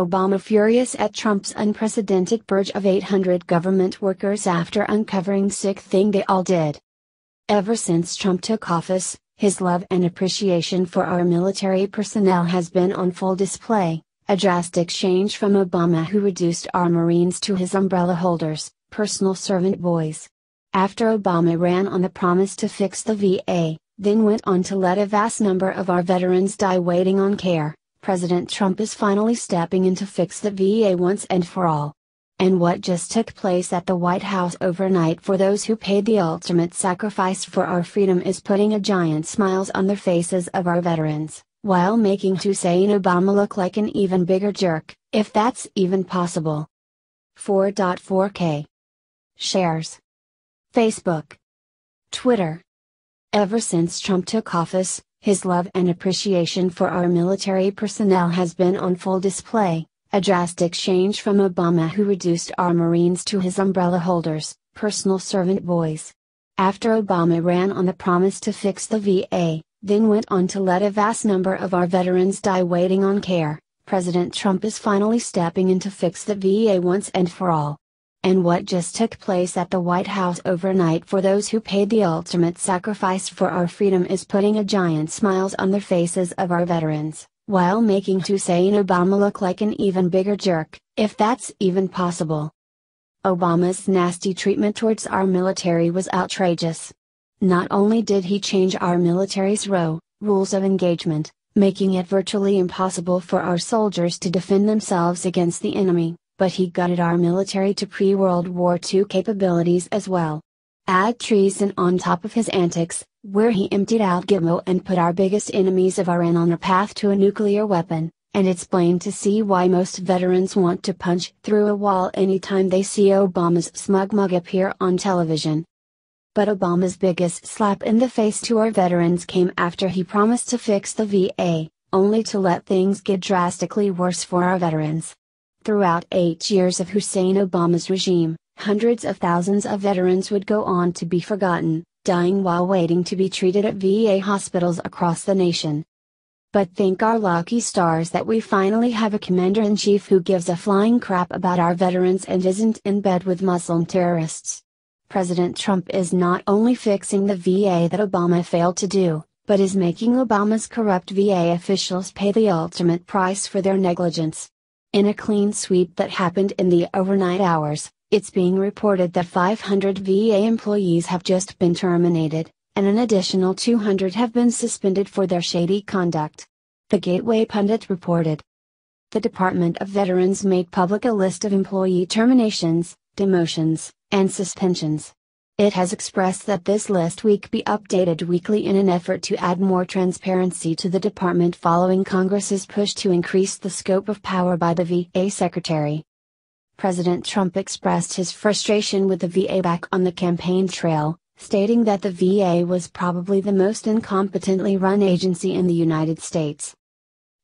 Obama furious at Trump's unprecedented purge of 800 government workers after uncovering sick thing they all did. Ever since Trump took office, his love and appreciation for our military personnel has been on full display, a drastic change from Obama who reduced our Marines to his umbrella holders, personal servant boys. After Obama ran on the promise to fix the VA, then went on to let a vast number of our veterans die waiting on care, President Trump is finally stepping in to fix the VA once and for all. And what just took place at the White House overnight for those who paid the ultimate sacrifice for our freedom is putting a giant smile on the faces of our veterans, while making Hussein Obama look like an even bigger jerk, if that's even possible. 4.4k Shares Facebook Twitter Ever since Trump took office, his love and appreciation for our military personnel has been on full display, a drastic change from Obama who reduced our Marines to his umbrella holders, personal servant boys. After Obama ran on the promise to fix the VA, then went on to let a vast number of our veterans die waiting on care, President Trump is finally stepping in to fix the VA once and for all and what just took place at the White House overnight for those who paid the ultimate sacrifice for our freedom is putting a giant smile on the faces of our veterans, while making Hussein Obama look like an even bigger jerk, if that's even possible. Obama's nasty treatment towards our military was outrageous. Not only did he change our military's row, rules of engagement, making it virtually impossible for our soldiers to defend themselves against the enemy, but he gutted our military to pre World War II capabilities as well. Add treason on top of his antics, where he emptied out Gitmo and put our biggest enemies of Iran on a path to a nuclear weapon, and it's plain to see why most veterans want to punch through a wall anytime they see Obama's smug mug appear on television. But Obama's biggest slap in the face to our veterans came after he promised to fix the VA, only to let things get drastically worse for our veterans. Throughout eight years of Hussein Obama's regime, hundreds of thousands of veterans would go on to be forgotten, dying while waiting to be treated at VA hospitals across the nation. But thank our lucky stars that we finally have a commander in chief who gives a flying crap about our veterans and isn't in bed with Muslim terrorists. President Trump is not only fixing the VA that Obama failed to do, but is making Obama's corrupt VA officials pay the ultimate price for their negligence. In a clean sweep that happened in the overnight hours, it's being reported that 500 VA employees have just been terminated, and an additional 200 have been suspended for their shady conduct. The Gateway Pundit reported. The Department of Veterans made public a list of employee terminations, demotions, and suspensions. It has expressed that this list week be updated weekly in an effort to add more transparency to the department following Congress's push to increase the scope of power by the VA Secretary. President Trump expressed his frustration with the VA back on the campaign trail, stating that the VA was probably the most incompetently run agency in the United States.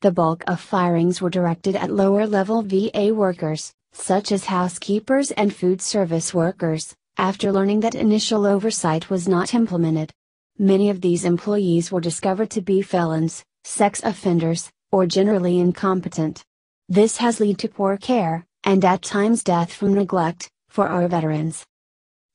The bulk of firings were directed at lower level VA workers, such as housekeepers and food service workers, after learning that initial oversight was not implemented. Many of these employees were discovered to be felons, sex offenders, or generally incompetent. This has led to poor care, and at times death from neglect, for our veterans.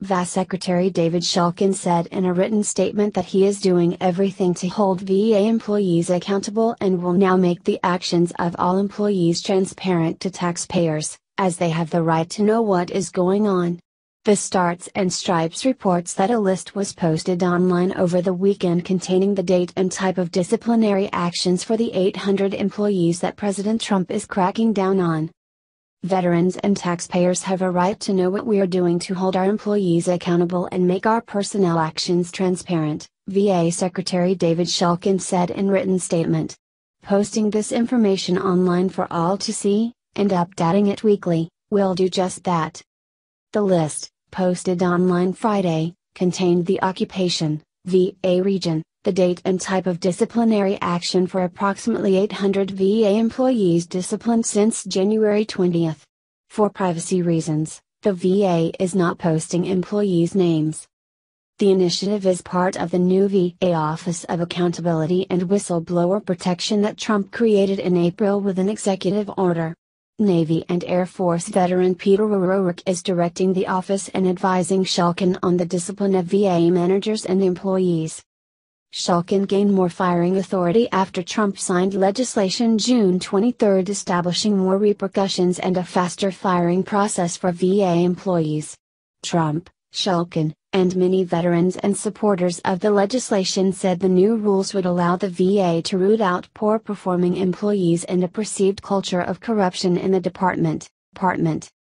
VAS Secretary David Shulkin said in a written statement that he is doing everything to hold VA employees accountable and will now make the actions of all employees transparent to taxpayers, as they have the right to know what is going on. The Starts and Stripes reports that a list was posted online over the weekend containing the date and type of disciplinary actions for the 800 employees that President Trump is cracking down on. Veterans and taxpayers have a right to know what we are doing to hold our employees accountable and make our personnel actions transparent, VA Secretary David Shulkin said in written statement. Posting this information online for all to see, and updating it weekly, will do just that. The list, posted online Friday, contained the occupation, VA region, the date and type of disciplinary action for approximately 800 VA employees disciplined since January 20. For privacy reasons, the VA is not posting employees' names. The initiative is part of the new VA Office of Accountability and Whistleblower Protection that Trump created in April with an executive order. Navy and Air Force veteran Peter O'Rourke is directing the office and advising Shulkin on the discipline of VA managers and employees. Shulkin gained more firing authority after Trump signed legislation June 23 establishing more repercussions and a faster firing process for VA employees. Trump, Shulkin, and many veterans and supporters of the legislation said the new rules would allow the VA to root out poor performing employees and a perceived culture of corruption in the department. department.